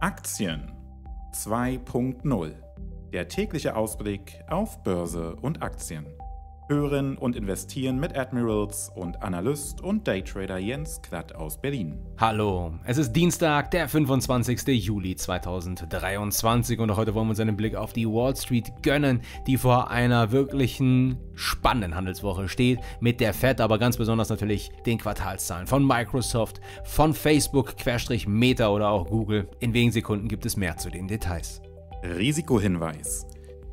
Aktien 2.0 Der tägliche Ausblick auf Börse und Aktien. Hören und Investieren mit Admirals und Analyst und Daytrader Jens Klatt aus Berlin. Hallo, es ist Dienstag, der 25. Juli 2023 und heute wollen wir uns einen Blick auf die Wall Street gönnen, die vor einer wirklichen spannenden Handelswoche steht, mit der Fed, aber ganz besonders natürlich den Quartalszahlen von Microsoft, von Facebook, Querstrich Meta oder auch Google. In wenigen Sekunden gibt es mehr zu den Details. Risikohinweis.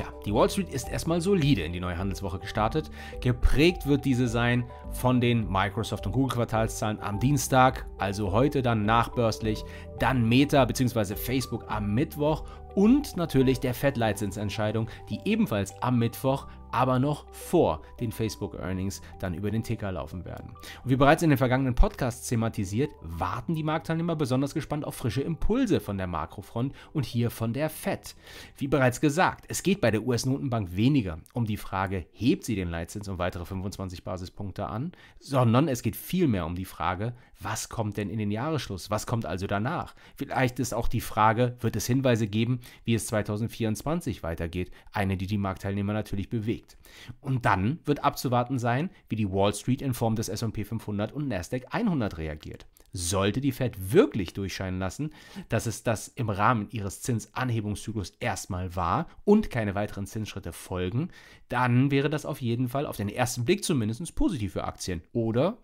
Tja, die Wall Street ist erstmal solide in die neue Handelswoche gestartet. Geprägt wird diese sein von den Microsoft- und Google-Quartalszahlen am Dienstag, also heute dann nachbörslich, dann Meta bzw. Facebook am Mittwoch und natürlich der Fed-Leitzinsentscheidung, die ebenfalls am Mittwoch aber noch vor den Facebook Earnings dann über den Ticker laufen werden. Und wie bereits in den vergangenen Podcasts thematisiert, warten die Marktteilnehmer besonders gespannt auf frische Impulse von der Makrofront und hier von der Fed. Wie bereits gesagt, es geht bei bei der US-Notenbank weniger um die Frage, hebt sie den Leitzins um weitere 25 Basispunkte an, sondern es geht vielmehr um die Frage, was kommt denn in den Jahresschluss? Was kommt also danach? Vielleicht ist auch die Frage, wird es Hinweise geben, wie es 2024 weitergeht? Eine, die die Marktteilnehmer natürlich bewegt. Und dann wird abzuwarten sein, wie die Wall Street in Form des SP 500 und NASDAQ 100 reagiert sollte die Fed wirklich durchscheinen lassen, dass es das im Rahmen ihres Zinsanhebungszyklus erstmal war und keine weiteren Zinsschritte folgen, dann wäre das auf jeden Fall auf den ersten Blick zumindest positiv für Aktien. Oder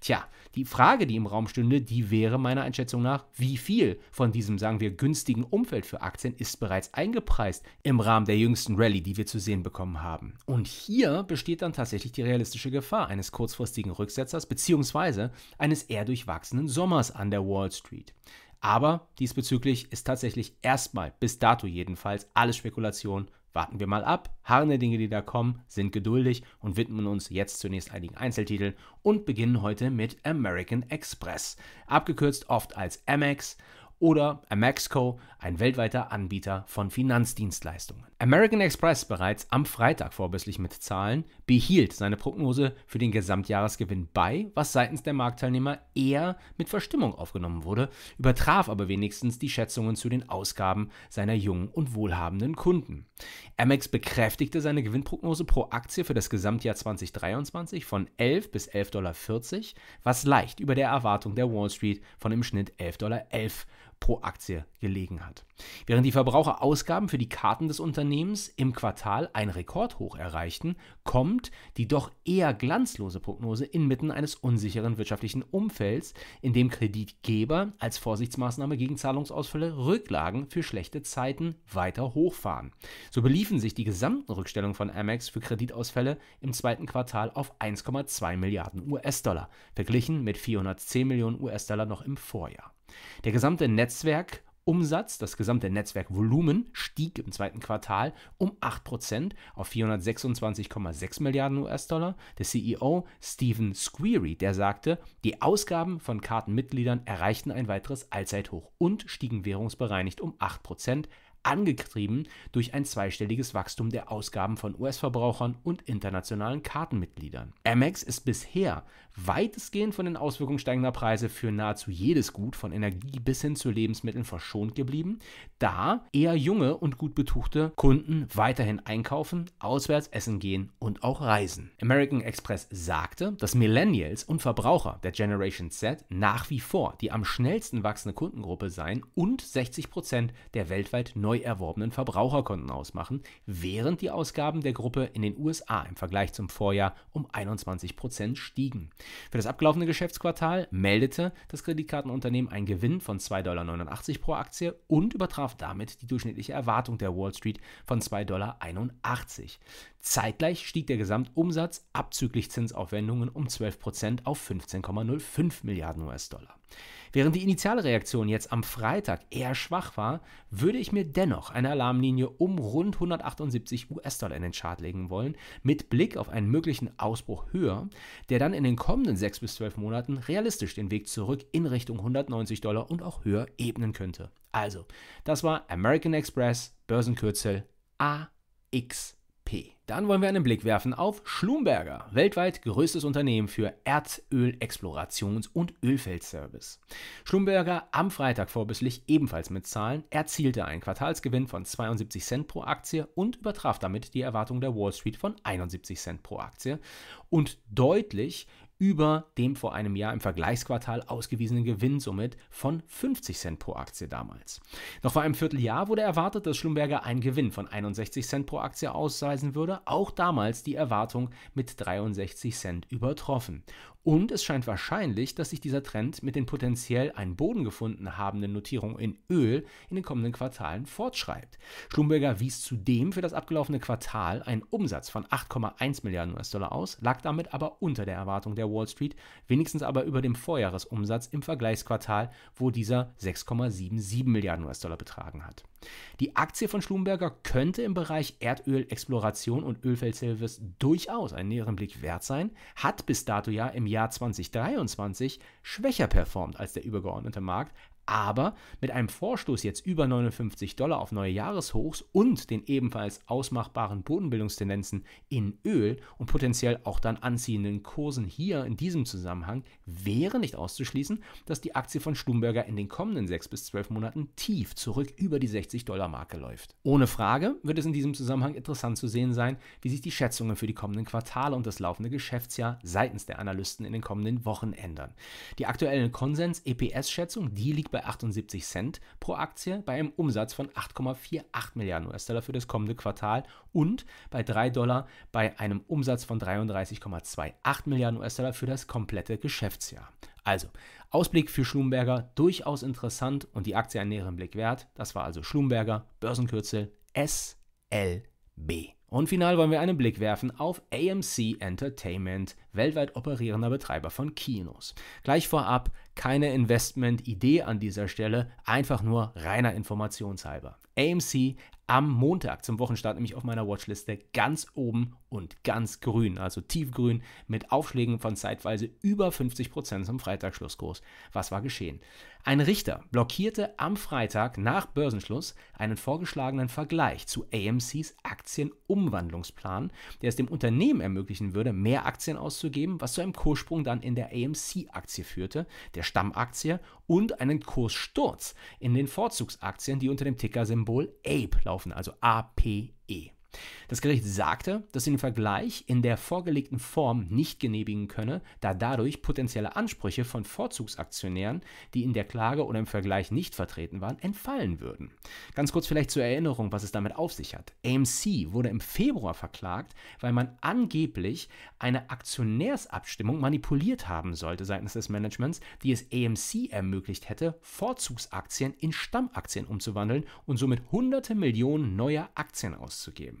Tja, die Frage, die im Raum stünde, die wäre meiner Einschätzung nach, wie viel von diesem, sagen wir, günstigen Umfeld für Aktien ist bereits eingepreist im Rahmen der jüngsten Rallye, die wir zu sehen bekommen haben. Und hier besteht dann tatsächlich die realistische Gefahr eines kurzfristigen Rücksetzers bzw. eines eher durchwachsenen Sommers an der Wall Street. Aber diesbezüglich ist tatsächlich erstmal bis dato jedenfalls alles Spekulation Warten wir mal ab, harren der Dinge, die da kommen, sind geduldig und widmen uns jetzt zunächst einigen Einzeltiteln und beginnen heute mit American Express, abgekürzt oft als Amex oder Amexco, ein weltweiter Anbieter von Finanzdienstleistungen. American Express bereits am Freitag vorbörslich mit Zahlen behielt seine Prognose für den Gesamtjahresgewinn bei, was seitens der Marktteilnehmer eher mit Verstimmung aufgenommen wurde, übertraf aber wenigstens die Schätzungen zu den Ausgaben seiner jungen und wohlhabenden Kunden. Amex bekräftigte seine Gewinnprognose pro Aktie für das Gesamtjahr 2023 von 11 bis 11,40 Dollar, was leicht über der Erwartung der Wall Street von im Schnitt 11,11 Dollar pro Aktie gelegen hat. Während die Verbraucherausgaben für die Karten des Unternehmens im Quartal ein Rekordhoch erreichten, kommt die doch eher glanzlose Prognose inmitten eines unsicheren wirtschaftlichen Umfelds, in dem Kreditgeber als Vorsichtsmaßnahme gegen Zahlungsausfälle Rücklagen für schlechte Zeiten weiter hochfahren. So beliefen sich die gesamten Rückstellungen von Amex für Kreditausfälle im zweiten Quartal auf 1,2 Milliarden US-Dollar, verglichen mit 410 Millionen US-Dollar noch im Vorjahr. Der gesamte Netzwerkumsatz, das gesamte Netzwerkvolumen stieg im zweiten Quartal um 8% auf 426,6 Milliarden US-Dollar. Der CEO Stephen Squeery, der sagte, die Ausgaben von Kartenmitgliedern erreichten ein weiteres Allzeithoch und stiegen währungsbereinigt um 8%, angetrieben durch ein zweistelliges Wachstum der Ausgaben von US-Verbrauchern und internationalen Kartenmitgliedern. Amex ist bisher weitestgehend von den Auswirkungen steigender Preise für nahezu jedes Gut, von Energie bis hin zu Lebensmitteln, verschont geblieben, da eher junge und gut betuchte Kunden weiterhin einkaufen, auswärts essen gehen und auch reisen. American Express sagte, dass Millennials und Verbraucher der Generation Z nach wie vor die am schnellsten wachsende Kundengruppe seien und 60% Prozent der weltweit neu neu erworbenen Verbraucherkonten ausmachen, während die Ausgaben der Gruppe in den USA im Vergleich zum Vorjahr um 21 Prozent stiegen. Für das abgelaufene Geschäftsquartal meldete das Kreditkartenunternehmen einen Gewinn von 2,89 Dollar pro Aktie und übertraf damit die durchschnittliche Erwartung der Wall Street von 2,81 Dollar. Zeitgleich stieg der Gesamtumsatz abzüglich Zinsaufwendungen um 12 Prozent auf 15,05 Milliarden US-Dollar. Während die initiale Reaktion jetzt am Freitag eher schwach war, würde ich mir dennoch eine Alarmlinie um rund 178 US-Dollar in den Chart legen wollen, mit Blick auf einen möglichen Ausbruch höher, der dann in den kommenden 6 bis 12 Monaten realistisch den Weg zurück in Richtung 190 Dollar und auch höher ebnen könnte. Also, das war American Express, Börsenkürzel AX. Dann wollen wir einen Blick werfen auf Schlumberger, weltweit größtes Unternehmen für Erdölexplorations- und Ölfeldservice. Schlumberger am Freitag vorbörslich ebenfalls mit Zahlen, erzielte einen Quartalsgewinn von 72 Cent pro Aktie und übertraf damit die Erwartung der Wall Street von 71 Cent pro Aktie und deutlich über dem vor einem Jahr im Vergleichsquartal ausgewiesenen Gewinn somit von 50 Cent pro Aktie damals. Noch vor einem Vierteljahr wurde erwartet, dass Schlumberger einen Gewinn von 61 Cent pro Aktie ausweisen würde, auch damals die Erwartung mit 63 Cent übertroffen. Und es scheint wahrscheinlich, dass sich dieser Trend mit den potenziell einen Boden gefunden habenden Notierungen in Öl in den kommenden Quartalen fortschreibt. Schlumberger wies zudem für das abgelaufene Quartal einen Umsatz von 8,1 Milliarden US-Dollar aus, lag damit aber unter der Erwartung der Wall Street, wenigstens aber über dem Vorjahresumsatz im Vergleichsquartal, wo dieser 6,77 Milliarden US-Dollar betragen hat. Die Aktie von Schlumberger könnte im Bereich Erdölexploration und Ölfeldservice durchaus einen näheren Blick wert sein, hat bis dato ja im Jahr 2023 schwächer performt als der übergeordnete Markt, aber mit einem Vorstoß jetzt über 59 Dollar auf neue Jahreshochs und den ebenfalls ausmachbaren Bodenbildungstendenzen in Öl und potenziell auch dann anziehenden Kursen hier in diesem Zusammenhang wäre nicht auszuschließen, dass die Aktie von Stumberger in den kommenden 6 bis 12 Monaten tief zurück über die 60 Dollar Marke läuft. Ohne Frage wird es in diesem Zusammenhang interessant zu sehen sein, wie sich die Schätzungen für die kommenden Quartale und das laufende Geschäftsjahr seitens der Analysten in den kommenden Wochen ändern. Die aktuelle Konsens-EPS-Schätzung, die liegt bei bei 78 Cent pro Aktie bei einem Umsatz von 8,48 Milliarden US-Dollar für das kommende Quartal und bei 3 Dollar bei einem Umsatz von 33,28 Milliarden US-Dollar für das komplette Geschäftsjahr. Also, Ausblick für Schlumberger durchaus interessant und die Aktie einen näheren Blick wert. Das war also Schlumberger, Börsenkürzel SLB. Und final wollen wir einen Blick werfen auf AMC Entertainment, weltweit operierender Betreiber von Kinos. Gleich vorab keine Investment-Idee an dieser Stelle, einfach nur reiner Informationshalber. AMC am Montag zum Wochenstart nämlich auf meiner Watchliste ganz oben und ganz grün, also tiefgrün mit Aufschlägen von zeitweise über 50% Prozent zum Freitagsschlusskurs. Was war geschehen? Ein Richter blockierte am Freitag nach Börsenschluss einen vorgeschlagenen Vergleich zu AMCs Aktienumwandlungsplan, der es dem Unternehmen ermöglichen würde, mehr Aktien auszugeben, was zu einem Kurssprung dann in der AMC-Aktie führte. Der der Stammaktie und einen Kurssturz in den Vorzugsaktien, die unter dem Tickersymbol APE laufen, also APE. Das Gericht sagte, dass sie den Vergleich in der vorgelegten Form nicht genehmigen könne, da dadurch potenzielle Ansprüche von Vorzugsaktionären, die in der Klage oder im Vergleich nicht vertreten waren, entfallen würden. Ganz kurz vielleicht zur Erinnerung, was es damit auf sich hat. AMC wurde im Februar verklagt, weil man angeblich eine Aktionärsabstimmung manipuliert haben sollte seitens des Managements, die es AMC ermöglicht hätte, Vorzugsaktien in Stammaktien umzuwandeln und somit hunderte Millionen neuer Aktien auszugeben geben.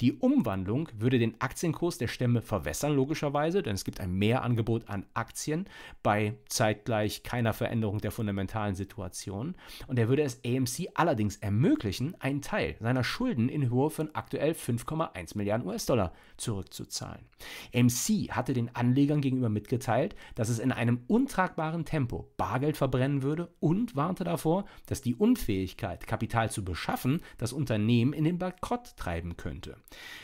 Die Umwandlung würde den Aktienkurs der Stämme verwässern, logischerweise, denn es gibt ein Mehrangebot an Aktien bei zeitgleich keiner Veränderung der fundamentalen Situation. Und er würde es AMC allerdings ermöglichen, einen Teil seiner Schulden in Höhe von aktuell 5,1 Milliarden US-Dollar zurückzuzahlen. AMC hatte den Anlegern gegenüber mitgeteilt, dass es in einem untragbaren Tempo Bargeld verbrennen würde und warnte davor, dass die Unfähigkeit, Kapital zu beschaffen, das Unternehmen in den Bankrott treiben könnte.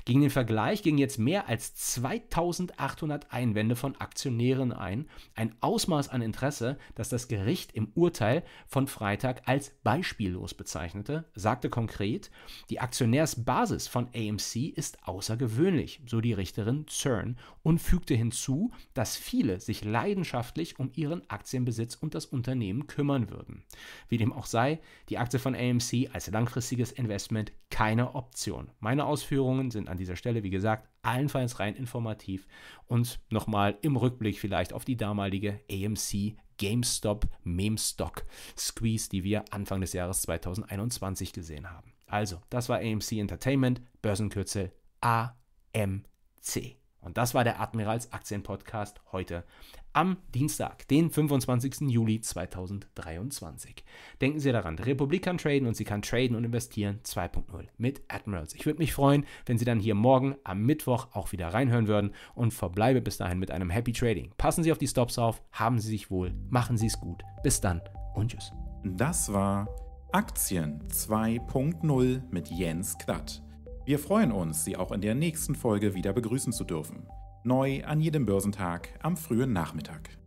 Gegen den Vergleich gingen jetzt mehr als 2800 Einwände von Aktionären ein, ein Ausmaß an Interesse, das das Gericht im Urteil von Freitag als beispiellos bezeichnete, sagte konkret, die Aktionärsbasis von AMC ist außergewöhnlich, so die Richterin Cern, und fügte hinzu, dass viele sich leidenschaftlich um ihren Aktienbesitz und das Unternehmen kümmern würden. Wie dem auch sei, die Aktie von AMC als langfristiges Investment keine Option. Meine meine Ausführungen sind an dieser Stelle, wie gesagt, allenfalls rein informativ und nochmal im Rückblick vielleicht auf die damalige AMC GameStop Memstock Squeeze, die wir Anfang des Jahres 2021 gesehen haben. Also, das war AMC Entertainment, Börsenkürzel AMC. Und das war der Admirals Aktien Podcast heute am Dienstag, den 25. Juli 2023. Denken Sie daran, die Republik kann traden und sie kann traden und investieren 2.0 mit Admirals. Ich würde mich freuen, wenn Sie dann hier morgen am Mittwoch auch wieder reinhören würden und verbleibe bis dahin mit einem Happy Trading. Passen Sie auf die Stops auf, haben Sie sich wohl, machen Sie es gut. Bis dann und tschüss. Das war Aktien 2.0 mit Jens Klatt. Wir freuen uns, Sie auch in der nächsten Folge wieder begrüßen zu dürfen. Neu an jedem Börsentag am frühen Nachmittag.